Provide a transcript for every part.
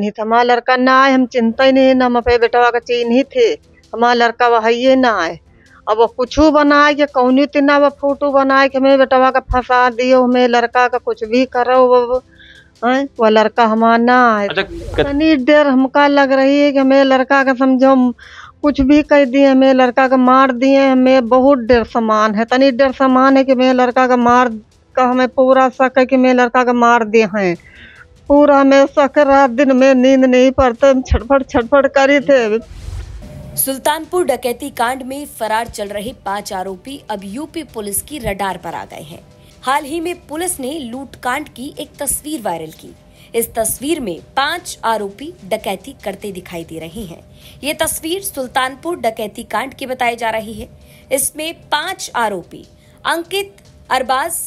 नहीं हमारा लड़का ना आए हम चिंता ही नहीं ना मपे बेटवा का चिन्हित थे हमारा लड़का वही ना आए अब वो कुछ बनाए के कौनी तना वह फोटो बनाए कि हमें बेटवा का फंसा दियो हमें लड़का का कुछ भी करो वो वो लड़का हमारा ना आए अच्छा, इतनी देर हमका लग रही है कि हमें लड़का का समझो कुछ भी कह दिए हमें लड़का का मार दिए हमें बहुत डर समान है तनी डर समान है कि मेरे लड़का का मार का हमें पूरा शक है कि मैं लड़का का मार दिए हैं पूरा मैं सकर रात दिन में नींद नहीं पड़ते छटफट छटफट करी थे सुल्तानपुर डकैती कांड में फरार चल रहे पांच आरोपी अब यूपी पुलिस की रडार पर आ गए हैं हाल ही में पुलिस ने लूट कांड की एक तस्वीर वायरल की इस तस्वीर में पांच आरोपी डकैती करते दिखाई दे रहे हैं ये तस्वीर सुल्तानपुर डकैती कांड की बताई जा रही है इसमें पांच आरोपी अंकित अरबाज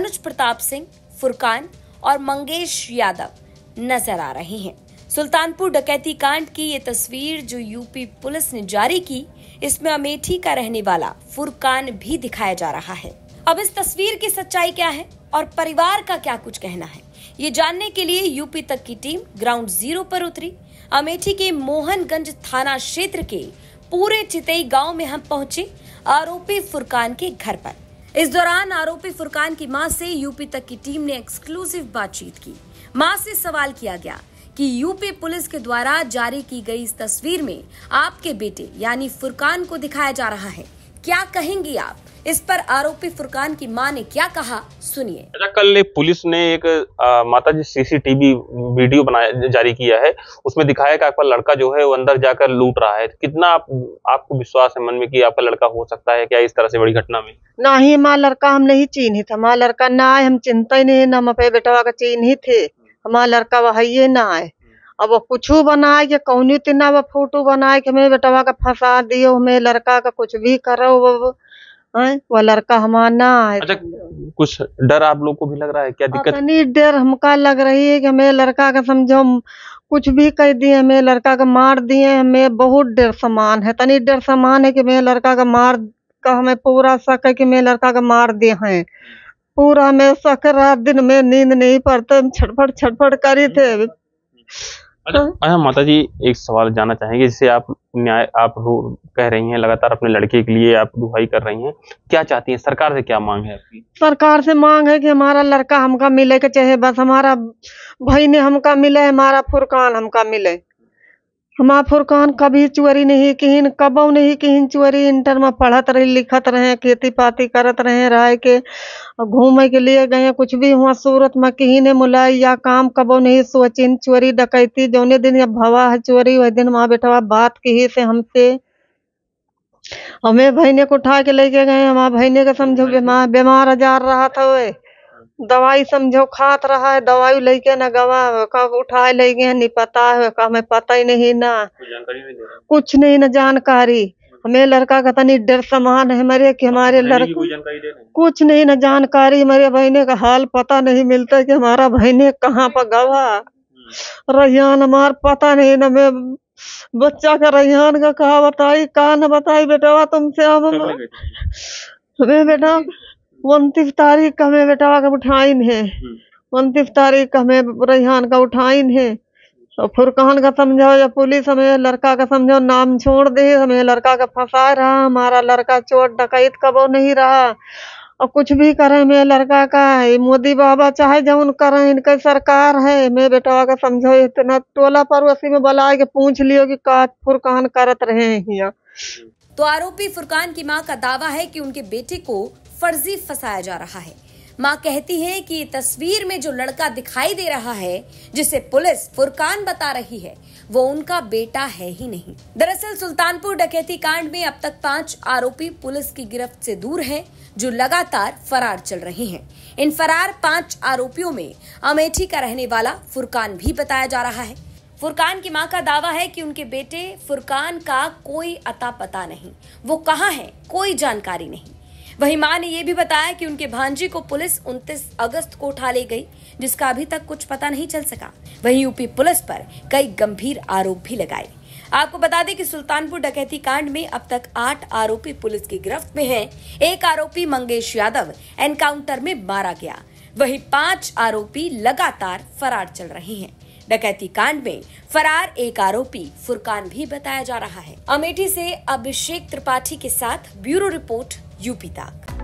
अनुज प्रताप सिंह फुरकान और मंगेश यादव नजर आ रहे हैं सुल्तानपुर डकैती कांड की ये तस्वीर जो यूपी पुलिस ने जारी की इसमें अमेठी का रहने वाला फुरकान भी दिखाया जा रहा है अब इस तस्वीर की सच्चाई क्या है और परिवार का क्या कुछ कहना है ये जानने के लिए यूपी तक की टीम ग्राउंड जीरो पर उतरी अमेठी के मोहनगंज थाना क्षेत्र के पूरे चितई गांव में हम पहुंचे आरोपी फुरकान के घर पर इस दौरान आरोपी फुरकान की मां से यूपी तक की टीम ने एक्सक्लूसिव बातचीत की मां से सवाल किया गया कि यूपी पुलिस के द्वारा जारी की गई इस तस्वीर में आपके बेटे यानी फुरकान को दिखाया जा रहा है क्या कहेंगी आप इस पर आरोपी फुरकान की मां ने क्या कहा सुनिए कल पुलिस ने एक आ, माता जी सीसीटीवी वीडियो बनाया जारी किया है उसमें दिखाया कि आपका लड़का जो है वो अंदर जाकर लूट रहा है कितना आप, आपको विश्वास है मन में कि आपका लड़का हो सकता है क्या इस तरह से बड़ी घटना में ना ही हमारा लड़का हम नहीं चिन्हित हमारा लड़का ना आए हम चिंता ही नहीं ना हम अपने चिन्ह का चिन्हित हमारा लड़का वही ना आए अब कुछ बनाए के कौनी तिना वो फोटो बनाए के हमें बेटवा का फंसा दियो हमें लड़का का कुछ भी करो वो वो लड़का हमारा ना अच्छा, कुछ डर आप लोग को भी लग रहा है क्या दिक्कत इतनी डर हमका लग रही है कि हमें लड़का का समझो कुछ भी कह दिए हमें लड़का का मार दिए हमें बहुत डर समान है तनी डर समान है कि मेरे लड़का का मार का हमें पूरा शक है कि मेरे लड़का का मार दिए हैं पूरा हमें शक रात दिन में नींद नहीं पड़ते हम छटफट छटफट करी थे अच्छा, अच्छा माता जी एक सवाल जानना चाहेंगे जिसे आप न्याय आप कह रही हैं लगातार अपने लड़के के लिए आप दुहाई कर रही हैं क्या चाहती हैं सरकार से क्या मांग है आपकी सरकार से मांग है कि हमारा लड़का हमका मिले के चाहे बस हमारा भाई ने हमका मिले हमारा फुरकान हमका मिले हमा फुरकान कभी चोरी नहीं किहिन कबो नहीं किहिन चोरी इंटर में पढ़त रही लिखत रहे खेती पाती करत रहे रह के घूमे के लिए गए कुछ भी हुआ सूरत में किहिने मुलाई या काम कबो नहीं सोचिन चोरी डकैती जौने दिन या भवा है चोरी वही दिन वहाँ बेटवा बात की से हमसे हमें बहने को उठा के लेके गए हमारे बहने का समझो बीमार बीमार हजार रहा था वे दवाई समझो खात रहा है दवाई लेके न गवा कब उठाए लइगे नहीं पता है का हमें पता ही नहीं ना कुछ नहीं ना जानकारी हमें लड़का का तनी डर समान है हमारे कि हमारे लड़के कुछ नहीं ना जानकारी मेरे बहने का हाल पता नहीं मिलता कि हमारा बहने कहाँ पर गवा हम्म। रैयान हमार पता नहीं ना मैं बच्चा का रैयान का कहा बताई कहा ना बताई बेटा तुमसे हम हमें बेटा उनतीस तारीख का हमें बेटा का उठाइन है उनतीस हम्म। तारीख का हमें रेहान का उठाइन है और फुरकान का समझो या पुलिस हमें लड़का का समझो नाम छोड़ दे हमें लड़का का फंसा रहा हमारा लड़का चोट डकैत कबो नहीं रहा और कुछ भी करे मैं लड़का का है मोदी बाबा चाहे जौन करे इनके सरकार है मैं बेटा का समझो इतना टोला पड़ोसी में बुला के पूछ लियो कि का फुरकान करत रहे हैं तो आरोपी फुरकान की मां का दावा है कि उनके बेटे को फर्जी फसाया जा रहा है माँ कहती है कि तस्वीर में जो लड़का दिखाई दे रहा है जिसे पुलिस फुरकान बता रही है वो उनका बेटा है ही नहीं दरअसल सुल्तानपुर डकैती कांड में अब तक पांच आरोपी पुलिस की गिरफ्त से दूर हैं, जो लगातार फरार चल रहे हैं इन फरार पांच आरोपियों में अमेठी का रहने वाला फुरकान भी बताया जा रहा है फुरकान की मां का दावा है कि उनके बेटे फुरकान का कोई अता पता नहीं वो कहाँ है कोई जानकारी नहीं वहीं मां ने यह भी बताया कि उनके भांजी को पुलिस 29 अगस्त को उठा ले गई जिसका अभी तक कुछ पता नहीं चल सका वहीं यूपी पुलिस पर कई गंभीर आरोप भी लगाए आपको बता दें कि सुल्तानपुर डकैती कांड में अब तक आठ आरोपी पुलिस की गिरफ्त में हैं। एक आरोपी मंगेश यादव एनकाउंटर में मारा गया वहीं पांच आरोपी लगातार फरार चल रहे हैं डकैती कांड में फरार एक आरोपी फुरकान भी बताया जा रहा है अमेठी से अभिषेक त्रिपाठी के साथ ब्यूरो रिपोर्ट Yupi